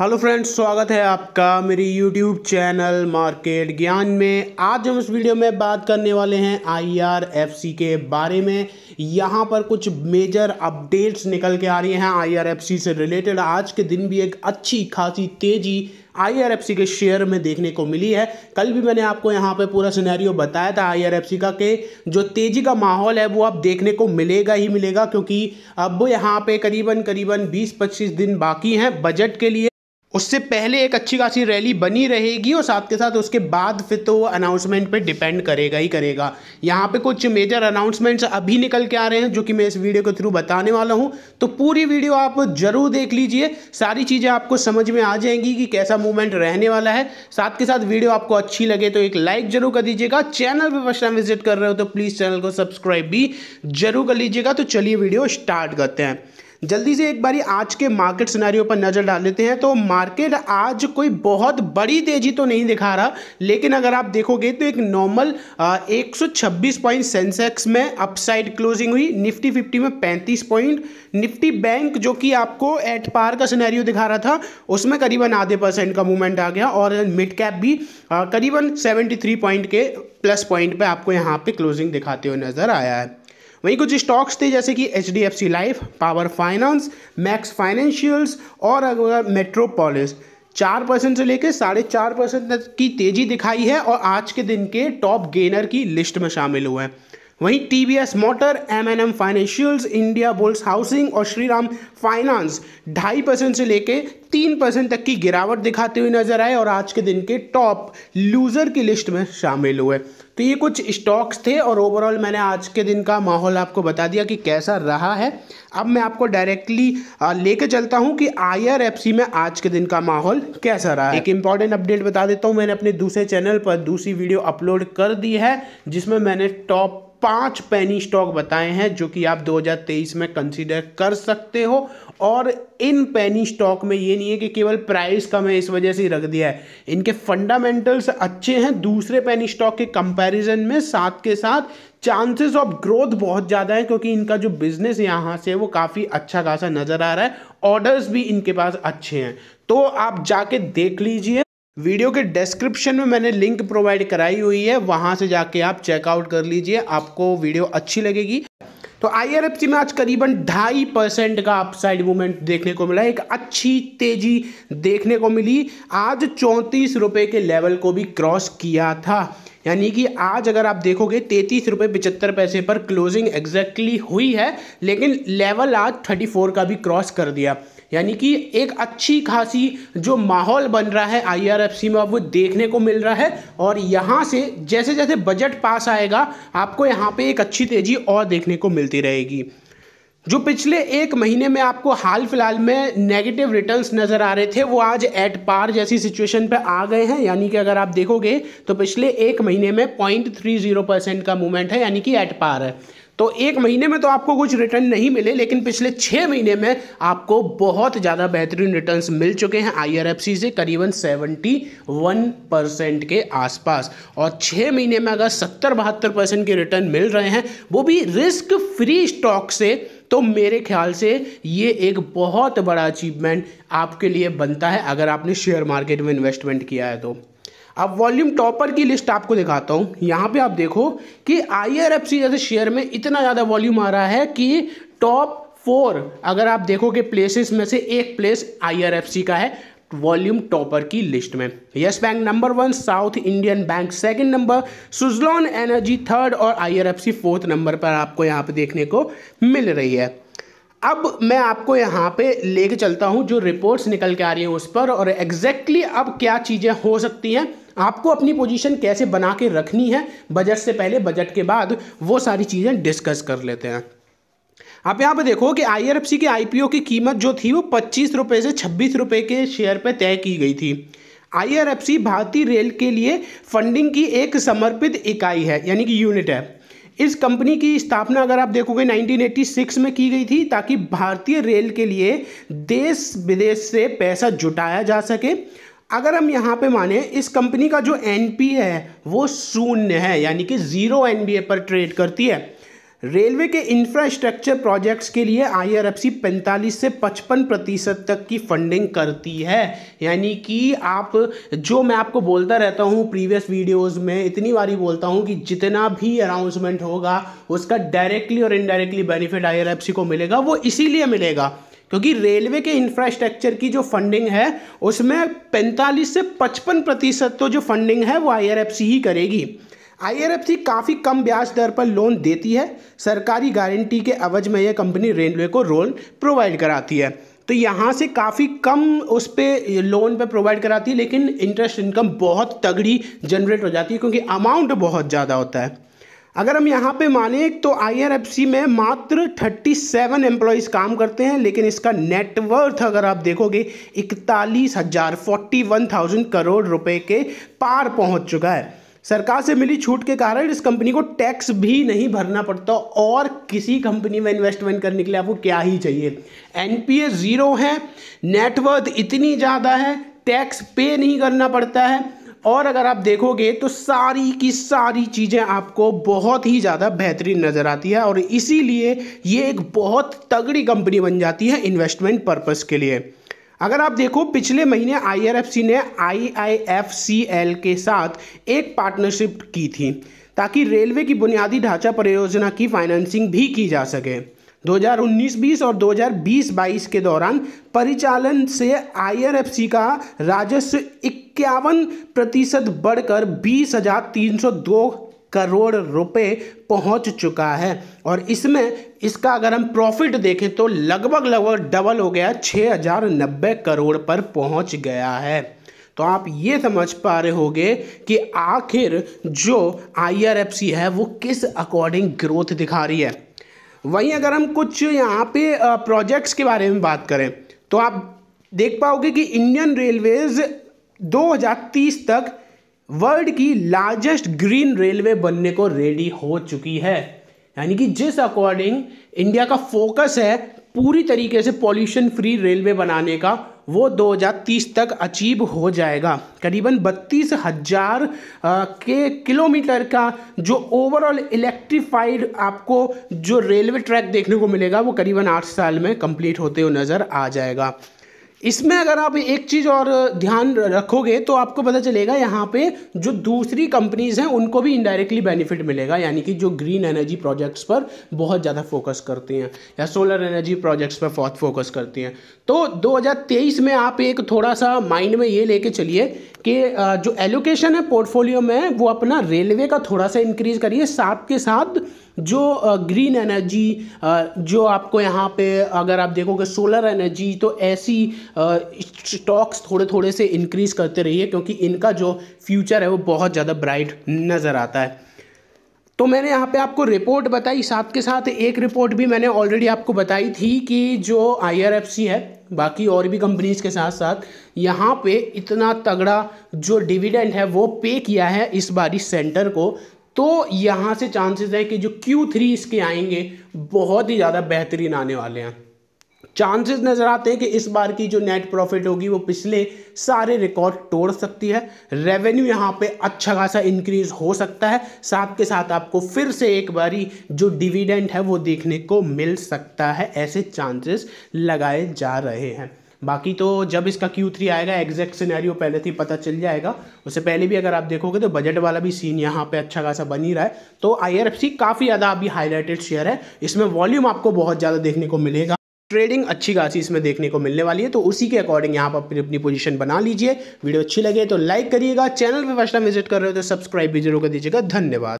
hello friends स्वागत है आपका मेरी यूट्यूब चैनल मार्केट ज्ञान में आज हम इस वीडियो में बात करने वाले हैं आईआरएफसी के बारे में यहाँ पर कुछ मेजर अपडेट्स निकल के आ रही हैं आईआरएफसी से रिलेटेड आज के दिन भी एक अच्छी खासी तेज़ी आईआरएफसी के शेयर में देखने को मिली है कल भी मैंने आपको यहाँ पे पूरा सिनेरियो बताया था आई का कि जो तेज़ी का माहौल है वो अब देखने को मिलेगा ही मिलेगा क्योंकि अब यहाँ पे करीबन करीबन 20-25 दिन बाकी हैं बजट के लिए उससे पहले एक अच्छी खासी रैली बनी रहेगी और साथ के साथ उसके बाद फिर तो वो अनाउंसमेंट पे डिपेंड करेगा ही करेगा यहाँ पे कुछ मेजर अनाउंसमेंट्स अभी निकल के आ रहे हैं जो कि मैं इस वीडियो के थ्रू बताने वाला हूँ तो पूरी वीडियो आप जरूर देख लीजिए सारी चीज़ें आपको समझ में आ जाएंगी कि कैसा मूवमेंट रहने वाला है साथ के साथ वीडियो आपको अच्छी लगे तो एक लाइक जरूर कर दीजिएगा चैनल पर फर्स्ट टाइम विजिट कर रहे हो तो प्लीज़ चैनल को सब्सक्राइब भी जरूर कर लीजिएगा तो चलिए वीडियो स्टार्ट करते हैं जल्दी से एक बारी आज के मार्केट सिनेरियो पर नज़र डाल लेते हैं तो मार्केट आज कोई बहुत बड़ी तेज़ी तो नहीं दिखा रहा लेकिन अगर आप देखोगे तो एक नॉर्मल 126 पॉइंट सेंसेक्स में अपसाइड क्लोजिंग हुई निफ्टी 50 में 35 पॉइंट निफ्टी बैंक जो कि आपको एट पार का सिनेरियो दिखा रहा था उसमें करीबन आधे परसेंट का मूवमेंट आ गया और मिड कैप भी करीबन सेवेंटी पॉइंट के प्लस पॉइंट पर आपको यहाँ पे क्लोजिंग दिखाते हुए नज़र आया है वहीं कुछ स्टॉक्स थे जैसे कि H D F C life power finance max financials और अगर मेट्रोपोलिस चार परसेंट से लेकर साढ़े चार परसेंट तक की तेजी दिखाई है और आज के दिन के टॉप गेनर की लिस्ट में शामिल हुए हैं वहीं T V S motor M N M financials Indiabulls housing और श्रीराम फाइनेंस ढाई परसेंट से लेकर तीन परसेंट तक की गिरावट दिखाते हुए नजर आए और आज के दिन के टॉप लूजर की लिस्ट में शामिल हुए तो ये कुछ स्टॉक्स थे और ओवरऑल मैंने आज के दिन का माहौल आपको बता दिया कि कैसा रहा है अब मैं आपको डायरेक्टली लेके चलता हूँ कि आई में आज के दिन का माहौल कैसा रहा एक इंपॉर्टेंट अपडेट बता देता हूँ मैंने अपने दूसरे चैनल पर दूसरी वीडियो अपलोड कर दी है जिसमें मैंने टॉप पांच पैनी स्टॉक बताए हैं जो कि आप 2023 में कंसीडर कर सकते हो और इन पैनी स्टॉक में ये नहीं है कि केवल प्राइस कम है इस वजह से रख दिया है इनके फंडामेंटल्स अच्छे हैं दूसरे पैनी स्टॉक के कंपैरिजन में साथ के साथ चांसेस ऑफ ग्रोथ बहुत ज़्यादा है क्योंकि इनका जो बिजनेस यहाँ से है वो काफ़ी अच्छा खासा नज़र आ रहा है ऑर्डर्स भी इनके पास अच्छे हैं तो आप जाके देख लीजिए वीडियो के डिस्क्रिप्शन में मैंने लिंक प्रोवाइड कराई हुई है वहाँ से जाके आप चेकआउट कर लीजिए आपको वीडियो अच्छी लगेगी तो आईआरएफसी में आज करीबन ढाई परसेंट का अपसाइड मूवमेंट देखने को मिला एक अच्छी तेजी देखने को मिली आज चौंतीस रुपये के लेवल को भी क्रॉस किया था यानी कि आज अगर आप देखोगे तैतीस रुपये पिचहत्तर पैसे पर क्लोजिंग एग्जैक्टली हुई है लेकिन लेवल आज थर्टी फोर का भी क्रॉस कर दिया यानी कि एक अच्छी खासी जो माहौल बन रहा है आईआरएफसी में अब वो देखने को मिल रहा है और यहाँ से जैसे जैसे बजट पास आएगा आपको यहाँ पे एक अच्छी तेज़ी और देखने को मिलती रहेगी जो पिछले एक महीने में आपको हाल फिलहाल में नेगेटिव रिटर्न्स नज़र आ रहे थे वो आज एट पार जैसी सिचुएशन पे आ गए हैं यानी कि अगर आप देखोगे तो पिछले एक महीने में पॉइंट थ्री जीरो परसेंट का मूवमेंट है यानी कि एट पार है तो एक महीने में तो आपको कुछ रिटर्न नहीं मिले लेकिन पिछले छः महीने में आपको बहुत ज़्यादा बेहतरीन रिटर्न्स मिल चुके हैं आईआरएफसी से करीबन 71 परसेंट के आसपास और छः महीने में अगर सत्तर बहत्तर परसेंट के रिटर्न मिल रहे हैं वो भी रिस्क फ्री स्टॉक से तो मेरे ख्याल से ये एक बहुत बड़ा अचीवमेंट आपके लिए बनता है अगर आपने शेयर मार्केट में इन्वेस्टमेंट किया है तो अब वॉल्यूम टॉपर की लिस्ट आपको दिखाता हूँ यहाँ पे आप देखो कि आई जैसे शेयर में इतना ज़्यादा वॉल्यूम आ रहा है कि टॉप फोर अगर आप देखोगे प्लेसेस में से एक प्लेस आईआरएफसी का है वॉल्यूम टॉपर की लिस्ट में yes bank number one south Indian bank second number Suzlon energy third और आई फोर्थ नंबर पर आपको यहाँ पर देखने को मिल रही है अब मैं आपको यहाँ पे लेके चलता हूँ जो रिपोर्ट्स निकल के आ रही हैं उस पर और एग्जैक्टली exactly अब क्या चीज़ें हो सकती हैं आपको अपनी पोजीशन कैसे बना के रखनी है बजट से पहले बजट के बाद वो सारी चीज़ें डिस्कस कर लेते हैं आप यहाँ पर देखो कि आई के आई की कीमत जो थी वो पच्चीस रुपये से छब्बीस रुपये के शेयर पर तय की गई थी आई भारतीय रेल के लिए फंडिंग की एक समर्पित इकाई है यानी कि यूनिट है इस कंपनी की स्थापना अगर आप देखोगे 1986 में की गई थी ताकि भारतीय रेल के लिए देश विदेश से पैसा जुटाया जा सके अगर हम यहाँ पे माने इस कंपनी का जो एन है वो शून्य है यानी कि ज़ीरो एन पर ट्रेड करती है रेलवे के इंफ्रास्ट्रक्चर प्रोजेक्ट्स के लिए आईआरएफसी 45 से 55 प्रतिशत तक की फंडिंग करती है यानी कि आप जो मैं आपको बोलता रहता हूँ प्रीवियस वीडियोस में इतनी बारी बोलता हूँ कि जितना भी अनाउंसमेंट होगा उसका डायरेक्टली और इनडायरेक्टली बेनिफिट आईआरएफसी को मिलेगा वो इसीलिए मिलेगा क्योंकि रेलवे के इंफ्रास्ट्रक्चर की जो फंडिंग है उसमें 45 से 55 प्रतिशत तो जो फंडिंग है वो आई ही करेगी आई काफ़ी कम ब्याज दर पर लोन देती है सरकारी गारंटी के अवज में यह कंपनी रेलवे को लोन प्रोवाइड कराती है तो यहाँ से काफ़ी कम उस पर लोन पे प्रोवाइड कराती है लेकिन इंटरेस्ट इनकम बहुत तगड़ी जनरेट हो जाती है क्योंकि अमाउंट बहुत ज़्यादा होता है अगर हम यहाँ पे माने तो आई में मात्र 37 एम्प्लॉयज़ काम करते हैं लेकिन इसका नेटवर्थ अगर आप देखोगे इकतालीस हज़ार फोर्टी वन थाउजेंड करोड़ रुपए के पार पहुँच चुका है सरकार से मिली छूट के कारण इस कंपनी को टैक्स भी नहीं भरना पड़ता और किसी कंपनी में इन्वेस्टमेंट करने के लिए आपको क्या ही चाहिए एनपीए ज़ीरो है नेटवर्थ इतनी ज़्यादा है टैक्स पे नहीं करना पड़ता है और अगर आप देखोगे तो सारी की सारी चीज़ें आपको बहुत ही ज़्यादा बेहतरीन नज़र आती है और इसीलिए ये एक बहुत तगड़ी कंपनी बन जाती है इन्वेस्टमेंट पर्पज़ के लिए अगर आप देखो पिछले महीने आई ने आई के साथ एक पार्टनरशिप की थी ताकि रेलवे की बुनियादी ढांचा परियोजना की फाइनेंसिंग भी की जा सके 2019-20 और 2020-22 के दौरान परिचालन से आई का राजस्व इक्यावन प्रतिशत बढ़कर बीस हजार तीन सौ दो करोड़ रुपए पहुंच चुका है और इसमें इसका अगर हम प्रॉफिट देखें तो लगभग लगभग डबल हो गया छः हजार नब्बे करोड़ पर पहुंच गया है तो आप ये समझ पा रहे होंगे कि आखिर जो आई है वो किस अकॉर्डिंग ग्रोथ दिखा रही है वहीं अगर हम कुछ यहाँ पे प्रोजेक्ट्स के बारे में बात करें तो आप देख पाओगे कि इंडियन रेलवेज 2030 तक वर्ल्ड की लार्जेस्ट ग्रीन रेलवे बनने को रेडी हो चुकी है यानी कि जिस अकॉर्डिंग इंडिया का फोकस है पूरी तरीके से पॉल्यूशन फ्री रेलवे बनाने का वो 2030 तक अचीव हो जाएगा करीबन बत्तीस हजार के किलोमीटर का जो ओवरऑल इलेक्ट्रीफाइड आपको जो रेलवे ट्रैक देखने को मिलेगा वो करीबन आठ साल में कंप्लीट होते हुए नज़र आ जाएगा इसमें अगर आप एक चीज़ और ध्यान रखोगे तो आपको पता चलेगा यहाँ पे जो दूसरी कंपनीज़ हैं उनको भी इनडायरेक्टली बेनिफिट मिलेगा यानी कि जो ग्रीन एनर्जी प्रोजेक्ट्स पर बहुत ज़्यादा फोकस करते हैं या सोलर एनर्जी प्रोजेक्ट्स पर बहुत फोकस करते हैं तो 2023 में आप एक थोड़ा सा माइंड में ये लेके चलिए कि जो एलोकेशन है पोर्टफोलियो में वो अपना रेलवे का थोड़ा सा इंक्रीज़ करिए साथ के साथ जो ग्रीन एनर्जी जो आपको यहाँ पे अगर आप देखोगे सोलर एनर्जी तो ऐसी स्टॉक्स थोड़े थोड़े से इंक्रीज़ करते रहिए क्योंकि इनका जो फ्यूचर है वो बहुत ज़्यादा ब्राइट नज़र आता है तो मैंने यहाँ पे आपको रिपोर्ट बताई साथ के साथ एक रिपोर्ट भी मैंने ऑलरेडी आपको बताई थी कि जो आई है बाकी और भी कंपनीज़ के साथ साथ यहाँ पे इतना तगड़ा जो डिविडेंड है वो पे किया है इस बारी सेंटर को तो यहाँ से चांसेस है कि जो क्यू थ्री इसके आएंगे बहुत ही ज़्यादा बेहतरीन आने वाले हैं चांसेस नज़र आते हैं कि इस बार की जो नेट प्रॉफिट होगी वो पिछले सारे रिकॉर्ड तोड़ सकती है रेवेन्यू यहाँ पे अच्छा खासा इंक्रीज हो सकता है साथ के साथ आपको फिर से एक बारी जो डिविडेंड है वो देखने को मिल सकता है ऐसे चांसेस लगाए जा रहे हैं बाकी तो जब इसका क्यू थ्री आएगा एग्जैक्ट सिनेरियो पहले से पता चल जाएगा उससे पहले भी अगर आप देखोगे तो बजट वाला भी सीन यहाँ पे अच्छा खासा बनी रहा है तो आई काफ़ी ज़्यादा अभी हाईलाइटेड शेयर है इसमें वॉल्यूम आपको बहुत ज़्यादा देखने को मिलेगा ट्रेडिंग अच्छी खासी इसमें देखने को मिलने वाली है तो उसी के अकॉर्डिंग यहाँ पर अपनी अपनी पोजीशन बना लीजिए वीडियो अच्छी लगे तो लाइक करिएगा चैनल पर फर्स्ट टाइम विजिट कर रहे हो तो सब्सक्राइब भी जरूर कर दीजिएगा धन्यवाद